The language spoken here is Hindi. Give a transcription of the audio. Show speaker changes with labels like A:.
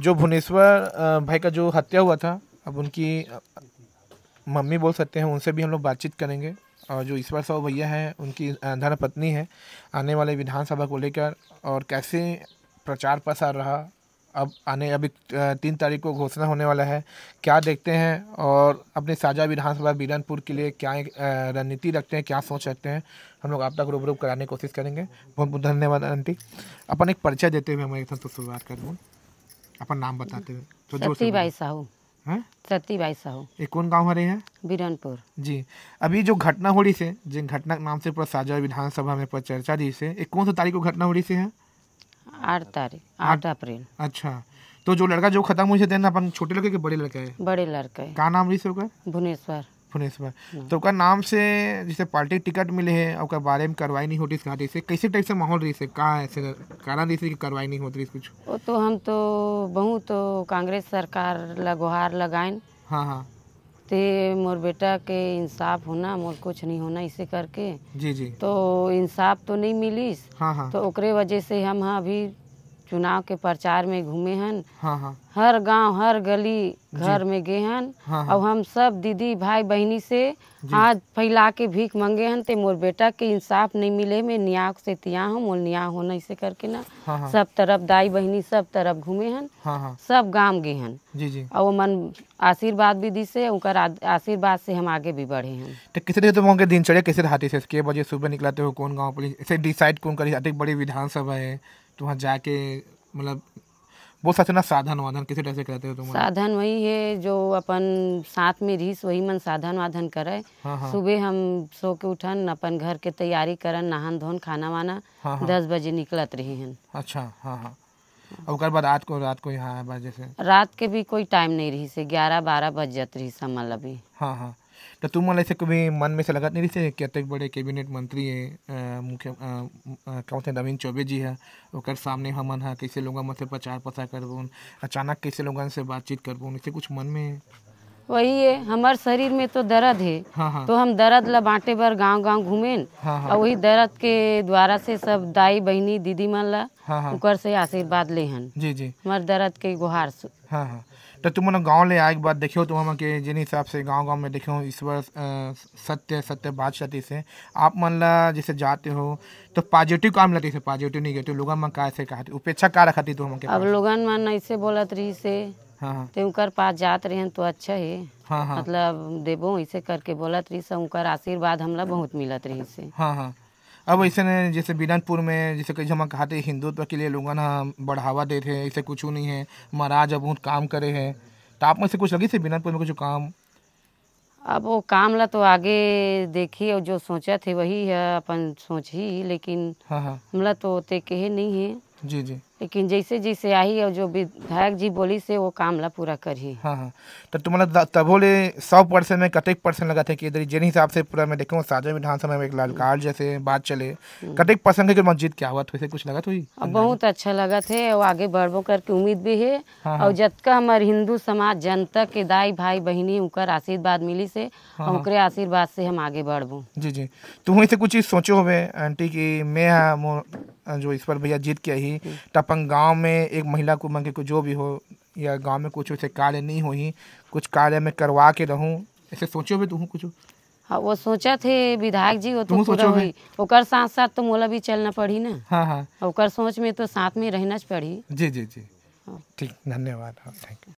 A: जो भुवनेश्वर भाई का जो हत्या हुआ था अब उनकी मम्मी बोल सकते हैं उनसे भी हम लोग बातचीत करेंगे और जो ईश्वर साहु भैया हैं उनकी धर्मपत्नी है आने वाले विधानसभा को लेकर और कैसे प्रचार प्रसार रहा अब आने अभी तीन तारीख को घोषणा होने वाला है क्या देखते हैं और अपने साझा विधानसभा बीरनपुर के लिए क्या रणनीति रखते हैं क्या सोच रखते हैं हम लोग आप तक रूबरू कराने की कोशिश करेंगे बहुत बहुत धन्यवाद आंटी अपन एक परिचय देते हुए हमारे साथ शुरुआत कर दूँ अपन नाम बताते हुए तो सती भाई
B: साहू सती भाई साहू
A: ये कौन गांव हरे हैं बिरनपुर जी अभी जो घटना हो रही से जिन घटना के नाम से पूरा साझा विधानसभा में पर चर्चा दी से एक कौन सा तारीख को घटना हो रही से है
B: आठ तारीख आठ अप्रैल
A: अच्छा तो जो लड़का जो खत्म हुई से देना अपन छोटे लड़के के बड़े लड़के है बड़े लड़के का नाम रही से भुवनेश्वर पुलिस पर हम्म। तो आपका नाम से जैसे पार्टी टिकट मिले है आपका बारे में कार्रवाई नहीं होती कहा जैसे कैसे टाइप से माहौल रही से कहाँ ऐसे कारण जैसे कि कार्रवाई नहीं होती कुछ
B: वो तो हम तो बहुत तो कांग्रेस सरकार लगोहार गुहार हाँ हाँ ते मोर बेटा के इंसाफ होना मोर कुछ नहीं होना इसे करके जी जी तो इंसाफ तो नहीं मिलीस हाँ हाँ तो वजह से हम हाँ अभी चुनाव के प्रचार में घूमे हन हाँ हाँ। हर गांव हर गली घर में गए हन हाँ हाँ। और हम सब दीदी भाई बहनी से हाथ फैला के भीख मंगे हन ते मोर बेटा के इंसाफ नहीं मिले मैं न्याय से तिया हूँ मोर न्याय होना से करके ना हाँ हाँ। सब तरफ दाई बहनी सब तरफ घूमे हन हाँ हाँ। सब गांव गए हन जी जी और मन आशीर्वाद भी दी से उनका आशीर्वाद से हम आगे भी बढ़े हैं
A: तो किसी तरह तुम दिनचर्या कैसे रहती है के बजे सुबह निकलाते हो कौन गाँव पुलिस डिसाइड कौन करी बड़ी विधानसभा है तो वहाँ जाके मतलब बहुत सारे ना साधन वाधन किसी तरह से करते हो तुम
B: साधन वही है जो अपन साथ में रीस वही मन साधन वाधन करे हाँ हा। सुबह हम सो के उठन अपन घर के तैयारी करन नहान धोन खाना वाना हाँ हा। दस बजे निकलत रही हन
A: अच्छा हाँ हाँ और बाद रात को रात को यहाँ जैसे
B: रात के भी कोई टाइम नहीं रही से ग्यारह बारह बज जाती रही समल अभी
A: हाँ हाँ तर तो तुम्हाला ऐसे कभी मन में से लगा नहीं रही कि अतक बड़े कैबिनेट मंत्री हैं मुख्य कौन से नवीन चौबे जी है और सामने हमन है कैसे लोग मन से प्रचार प्रसार करबून अचानक कैसे लोगन से बातचीत करबून इसे कुछ मन में
B: वही है हमारे शरीर में तो दर्द है हाँ हाँ। तो हम दर्द ला बांटे बर गांव गांव घूमे हाँ हाँ। और वही दर्द के द्वारा से सब दाई बहनी दीदी मन ला हाँ हाँ। से आशीर्वाद ले हन जी जी हमारे दर्द के गुहार
A: हाँ हाँ तो तुम ना गाँव ले आए एक बार देखियो तुम हम के जिन हिसाब से गांव गांव में देखियो ईश्वर सत्य सत्य बात सती से आप मन ला जैसे जाते हो तो पॉजिटिव काम लती से पॉजिटिव निगेटिव लोग मन का ऐसे कहते उपेक्षा अच्छा का रखती तुम हमके अब
B: लोग मन ऐसे बोलत रही से हाँ।, हाँ। ते तो पास जात रहें तो अच्छा है हाँ हाँ। मतलब देबो ऐसे करके बोलत रही से उनका आशीर्वाद हमला बहुत मिलत रही से
A: हाँ हाँ अब ऐसे ने जैसे बिलानपुर में जैसे कई जमा कहते हिंदुत्व के लिए लोगों ह बढ़ावा दे रहे ऐसे कुछ नहीं है महाराज अब बहुत काम करे है तो आप में से कुछ लगी से बिलानपुर में कुछ काम
B: अब वो काम ला तो आगे देखी और जो सोचा थे वही है अपन सोच ही लेकिन हाँ हाँ। हमला तो ओते कहे नहीं है जी जी लेकिन जैसे जैसे आई और जो विधायक जी बोली से वो काम ला पूरा
A: करी हाँ हाँ तो तुम्हारा तबो ले सौ परसेंट में कतेक परसेंट लगा थे कि इधर जिन हिसाब से पूरा मैं देखूँ साझा विधानसभा में एक लाल कार्ड जैसे बात चले हम्म। कतेक परसेंट के मस्जिद क्या हुआ तो कुछ लगा थी तो
B: बहुत अच्छा लगा थे और आगे बढ़ो करके उम्मीद भी है
A: हाँ, हाँ। और जतका
B: हमारे हिंदू समाज जनता के दाई भाई बहनी उनका आशीर्वाद मिली से हाँ, हाँ। उनके आशीर्वाद से हम आगे बढ़बू
A: जी जी तुम ऐसे कुछ चीज़ सोचो हुए आंटी की मैं जो ईश्वर भैया जीत के ही हम्म। टपंग गांव में एक महिला को मन के जो भी हो या गांव में कुछ ऐसे कार्य नहीं ही कुछ कार्य में करवा के रहूँ ऐसे सोचो भी तुम कुछ
B: हाँ वो सोचा थे विधायक जी वो तो पूरा हुई ओकर साथ साथ तो मोला भी चलना पड़ी ना हाँ हाँ ओकर सोच में तो साथ में रहना पड़ी
A: जी जी जी हाँ। ठीक धन्यवाद थैंक हाँ, यू